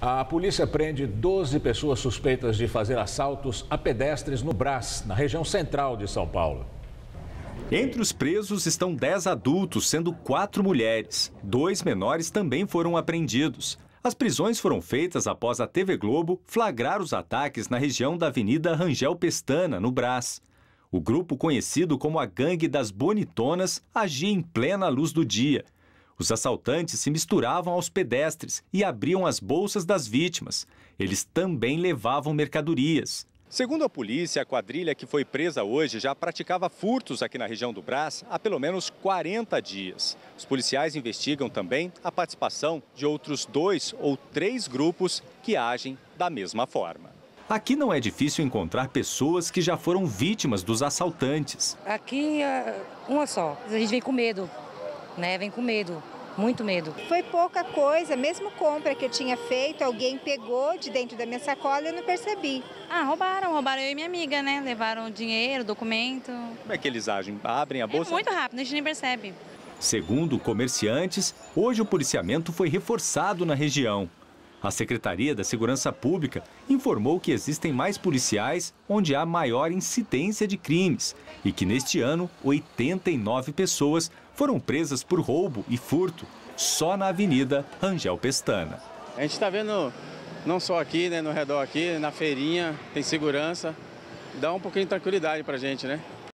A polícia prende 12 pessoas suspeitas de fazer assaltos a pedestres no Brás, na região central de São Paulo. Entre os presos estão 10 adultos, sendo quatro mulheres. Dois menores também foram apreendidos. As prisões foram feitas após a TV Globo flagrar os ataques na região da Avenida Rangel Pestana, no Brás. O grupo conhecido como a Gangue das Bonitonas agia em plena luz do dia. Os assaltantes se misturavam aos pedestres e abriam as bolsas das vítimas. Eles também levavam mercadorias. Segundo a polícia, a quadrilha que foi presa hoje já praticava furtos aqui na região do Brás há pelo menos 40 dias. Os policiais investigam também a participação de outros dois ou três grupos que agem da mesma forma. Aqui não é difícil encontrar pessoas que já foram vítimas dos assaltantes. Aqui é uma só. A gente vem com medo, né? Vem com medo. Muito medo. Foi pouca coisa, mesmo compra que eu tinha feito, alguém pegou de dentro da minha sacola e eu não percebi. Ah, roubaram, roubaram eu e minha amiga, né? Levaram dinheiro, documento. Como é que eles agem? Abrem a é bolsa? É muito rápido, a gente nem percebe. Segundo comerciantes, hoje o policiamento foi reforçado na região. A Secretaria da Segurança Pública informou que existem mais policiais onde há maior incidência de crimes e que neste ano 89 pessoas foram presas por roubo e furto só na Avenida Rangel Pestana. A gente está vendo não só aqui, né, no redor aqui, na feirinha, tem segurança, dá um pouquinho de tranquilidade para a gente, né?